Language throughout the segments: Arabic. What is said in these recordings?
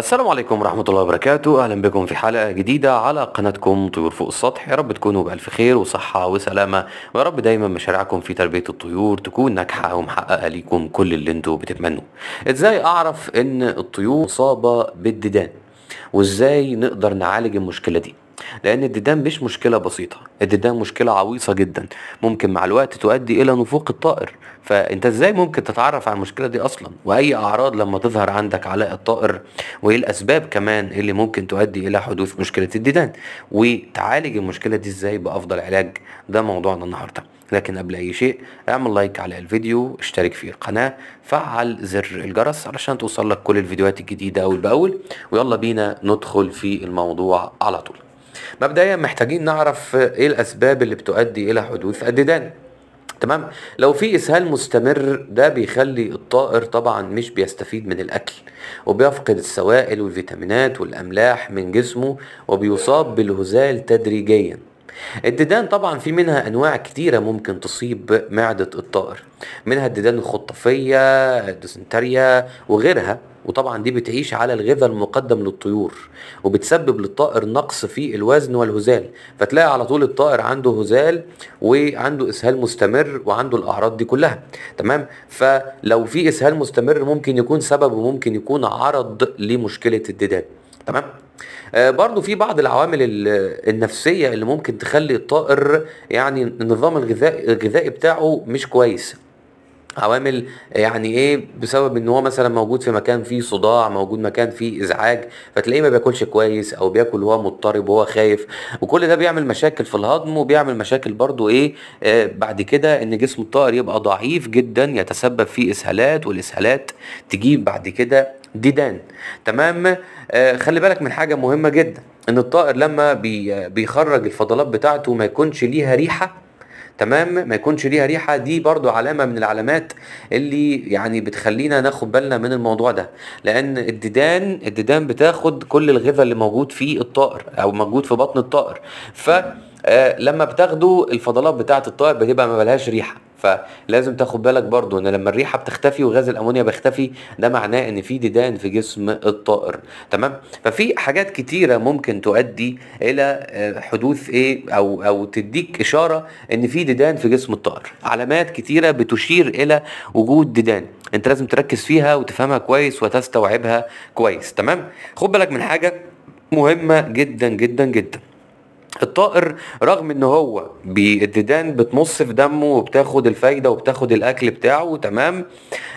السلام عليكم ورحمة الله وبركاته أهلا بكم في حلقة جديدة على قناتكم طيور فوق السطح يا رب تكونوا بألف خير وصحة وسلامة ويا رب دايما مشاريعكم في تربية الطيور تكون ناجحة ومحققة ليكم كل اللي انتوا بتتمنوه ازاي أعرف إن الطيور مصابة بالديدان وازاي نقدر نعالج المشكلة دي لأن الديدان مش مشكلة بسيطة الديدان مشكلة عويصة جدا ممكن مع الوقت تؤدي إلى نفوق الطائر فأنت إزاي ممكن تتعرف على المشكلة دي أصلا وأي أعراض لما تظهر عندك على الطائر وإيه الأسباب كمان اللي ممكن تؤدي إلى حدوث مشكلة الديدان وتعالج المشكلة دي إزاي بأفضل علاج ده موضوعنا النهارده لكن قبل اي شيء اعمل لايك على الفيديو اشترك في القناة فعل زر الجرس علشان توصل لك كل الفيديوهات الجديدة اول باول ويلا بينا ندخل في الموضوع على طول مبدئيا محتاجين نعرف ايه الاسباب اللي بتؤدي الى حدوث الديدان تمام لو في اسهال مستمر ده بيخلي الطائر طبعا مش بيستفيد من الاكل وبيفقد السوائل والفيتامينات والاملاح من جسمه وبيصاب بالهزال تدريجيا الديدان طبعا في منها انواع كتيره ممكن تصيب معده الطائر منها الديدان الخطافيه الديسنتريا وغيرها وطبعا دي بتعيش على الغذاء المقدم للطيور وبتسبب للطائر نقص في الوزن والهزال فتلاقي على طول الطائر عنده هزال وعنده اسهال مستمر وعنده الاعراض دي كلها تمام فلو في اسهال مستمر ممكن يكون سبب وممكن يكون عرض لمشكله الديدان تمام آه برضو في بعض العوامل النفسيه اللي ممكن تخلي الطائر يعني النظام الغذائي الغذائي بتاعه مش كويس عوامل يعني ايه بسبب ان هو مثلا موجود في مكان فيه صداع موجود مكان فيه ازعاج فتلاقيه ما بياكلش كويس او بياكل وهو مضطرب وهو خايف وكل ده بيعمل مشاكل في الهضم وبيعمل مشاكل برضو ايه آه بعد كده ان جسم الطائر يبقى ضعيف جدا يتسبب في اسهالات والاسهالات تجيب بعد كده ديدان تمام آه خلي بالك من حاجه مهمه جدا ان الطائر لما بي بيخرج الفضلات بتاعته ما يكونش ليها ريحه تمام ما يكونش ليها ريحه دي برضو علامه من العلامات اللي يعني بتخلينا ناخد بالنا من الموضوع ده لان الديدان الديدان بتاخد كل الغذاء اللي موجود في الطائر او موجود في بطن الطائر ف آه، لما بتاخده الفضلات بتاعه الطائر بتبقى ما بلهاش ريحه فلازم تاخد بالك برضو ان لما الريحه بتختفي وغاز الامونيا بيختفي ده معناه ان في ديدان في جسم الطائر تمام ففي حاجات كتيره ممكن تؤدي الى آه، حدوث ايه او او تديك اشاره ان في ديدان في جسم الطائر علامات كتيره بتشير الى وجود ديدان انت لازم تركز فيها وتفهمها كويس وتستوعبها كويس تمام خد بالك من حاجه مهمه جدا جدا جدا الطائر رغم ان هو الديدان بتمص في دمه وبتاخد الفايده وبتاخد الاكل بتاعه تمام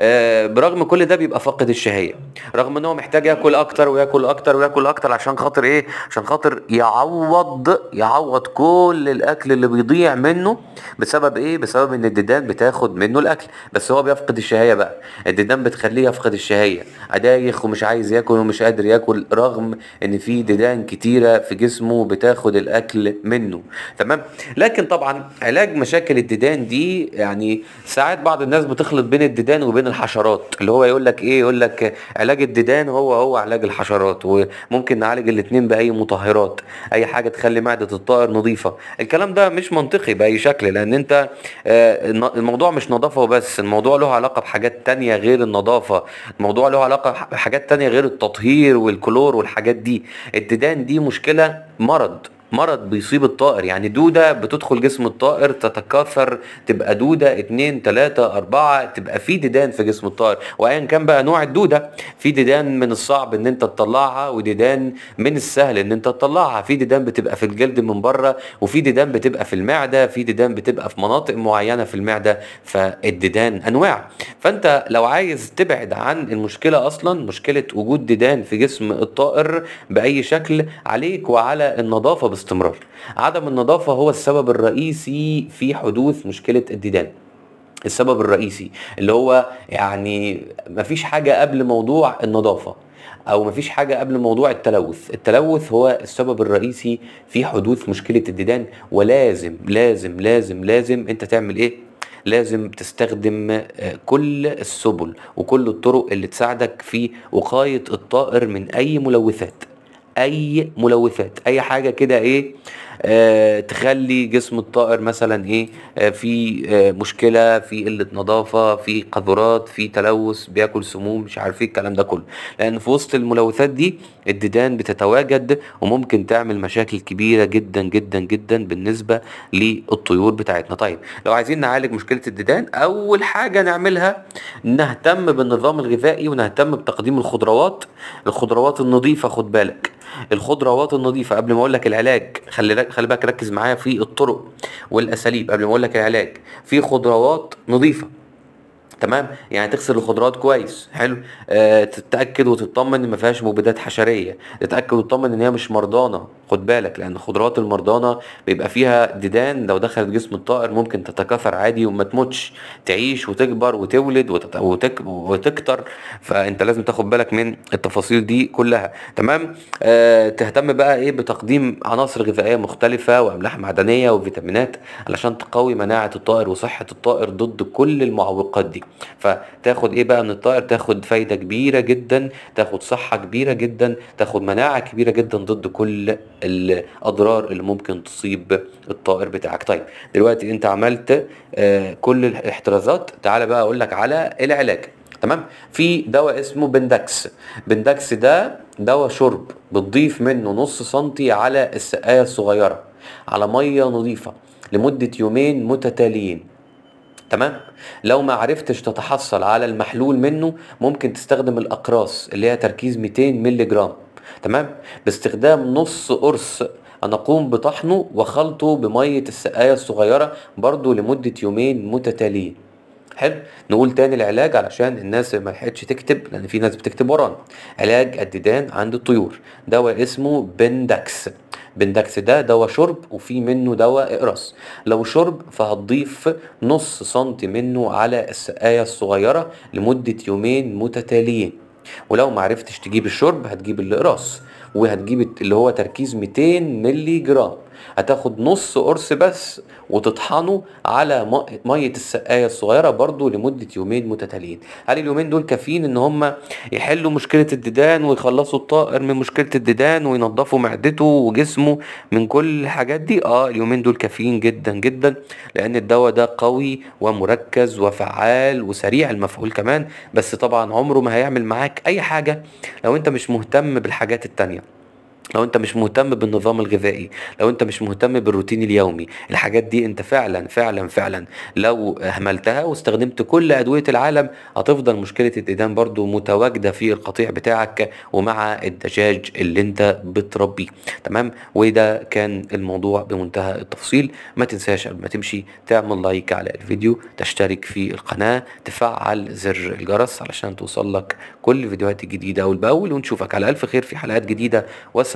آه، برغم كل ده بيبقى فاقد الشهيه رغم ان هو محتاج ياكل اكتر وياكل اكتر وياكل اكتر عشان خاطر ايه عشان خاطر يعوض يعوض كل الاكل اللي بيضيع منه بسبب ايه بسبب ان الديدان بتاخد منه الاكل بس هو بيفقد الشهيه بقى الديدان بتخليه يفقد الشهيه ادايخ ومش عايز ياكل ومش قادر ياكل رغم ان في ديدان كتيره في جسمه بتاخد الاكل الاكل منه تمام لكن طبعا علاج مشاكل الديدان دي يعني ساعات بعض الناس بتخلط بين الديدان وبين الحشرات اللي هو يقول لك ايه يقول لك علاج الديدان هو هو علاج الحشرات وممكن نعالج الاثنين باي مطهرات اي حاجه تخلي معده الطائر نظيفه الكلام ده مش منطقي باي شكل لان انت آه، الموضوع مش نظافه وبس الموضوع له علاقه بحاجات تانية غير النظافه الموضوع له علاقه بحاجات تانية غير التطهير والكلور والحاجات دي الديدان دي مشكله مرض مرض بيصيب الطائر يعني دودة بتدخل جسم الطائر تتكاثر تبقى دودة اتنين تلاتة اربعة تبقى في ديدان في جسم الطائر وايا كان بقى نوع الدودة في ديدان من الصعب ان انت تطلعها وديدان من السهل ان انت تطلعها في ديدان بتبقى في الجلد من بره وفي ديدان بتبقى في المعدة في ديدان بتبقى في مناطق معينة في المعدة فالديدان انواع فانت لو عايز تبعد عن المشكلة اصلا مشكلة وجود ديدان في جسم الطائر باي شكل عليك وعلى النظافة باستمرار عدم النظافة هو السبب الرئيسي في حدوث مشكلة الديدان السبب الرئيسي اللي هو يعني مفيش حاجة قبل موضوع النظافة او مفيش حاجه قبل موضوع التلوث التلوث هو السبب الرئيسي في حدوث مشكله الديدان ولازم لازم لازم لازم انت تعمل ايه لازم تستخدم آه، كل السبل وكل الطرق اللي تساعدك في وقايه الطائر من اي ملوثات اي ملوثات اي حاجه كده ايه آه تخلي جسم الطائر مثلا ايه آه في آه مشكله في قله نظافه في قذرات في تلوث بياكل سموم مش عارف ايه الكلام ده كله لان في وسط الملوثات دي الديدان بتتواجد وممكن تعمل مشاكل كبيره جدا جدا جدا بالنسبه للطيور بتاعتنا طيب لو عايزين نعالج مشكله الديدان اول حاجه نعملها نهتم بالنظام الغذائي ونهتم بتقديم الخضروات الخضروات النظيفه خد بالك الخضروات النظيفه قبل ما اقول لك العلاج خلي خلي بالك ركز معايا في الطرق والاساليب قبل ما اقول لك العلاج في خضروات نظيفه تمام يعني تغسل الخضروات كويس حلو آه تتاكد وتطمن ان ما فيهاش مبيدات حشريه تتاكد وتطمن ان هي مش مرضانه خد بالك لان خضروات المرضانه بيبقى فيها ديدان لو دخلت جسم الطائر ممكن تتكاثر عادي وما تموتش تعيش وتكبر وتولد وتكتر فانت لازم تاخد بالك من التفاصيل دي كلها تمام آه تهتم بقى ايه بتقديم عناصر غذائيه مختلفه واملاح معدنيه وفيتامينات علشان تقوي مناعه الطائر وصحه الطائر ضد كل المعوقات دي فتاخد ايه بقى من الطائر تاخد فايده كبيره جدا تاخد صحه كبيره جدا تاخد مناعه كبيره جدا ضد كل الاضرار اللي ممكن تصيب الطائر بتاعك طيب دلوقتي انت عملت آه، كل الاحترازات تعال بقى اقول لك على العلاج تمام في دواء اسمه بندكس بندكس ده دواء شرب بتضيف منه نص سنتي على السقايه الصغيره على ميه نظيفه لمده يومين متتاليين تمام لو ما عرفتش تتحصل على المحلول منه ممكن تستخدم الاقراص اللي هي تركيز 200 مللي جرام تمام باستخدام نص قرص انا اقوم بطحنه وخلطه بميه السقايه الصغيره برضو لمده يومين متتاليين حلو نقول تاني العلاج علشان الناس ما لحقتش تكتب لان في ناس بتكتب ورانا علاج الديدان عند الطيور دواء اسمه بندكس بندكس ده دواء شرب وفي منه دواء اقراص لو شرب فهتضيف نص سنتي منه على السقايه الصغيره لمده يومين متتاليين ولو ما عرفتش تجيب الشرب هتجيب الاقراص وهتجيب اللي هو تركيز 200 ملي جرام هتاخد نص قرص بس وتطحنه على ميه السقايه الصغيره برضو لمده يومين متتاليين هل اليومين دول كافيين ان هم يحلوا مشكله الديدان ويخلصوا الطائر من مشكله الديدان وينظفوا معدته وجسمه من كل الحاجات دي اه اليومين دول كافيين جدا جدا لان الدواء ده قوي ومركز وفعال وسريع المفعول كمان بس طبعا عمره ما هيعمل معاك اي حاجه لو انت مش مهتم بالحاجات التانيه لو انت مش مهتم بالنظام الغذائي لو انت مش مهتم بالروتين اليومي الحاجات دي انت فعلا فعلا فعلا لو اهملتها واستخدمت كل ادويه العالم هتفضل مشكله الادمان برضو متواجده في القطيع بتاعك ومع الدجاج اللي انت بتربيه تمام وده كان الموضوع بمنتهى التفصيل ما تنساش قبل ما تمشي تعمل لايك على الفيديو تشترك في القناه تفعل زر الجرس علشان توصل لك كل الفيديوهات الجديده والباول ونشوفك على الف خير في حلقات جديده والسلام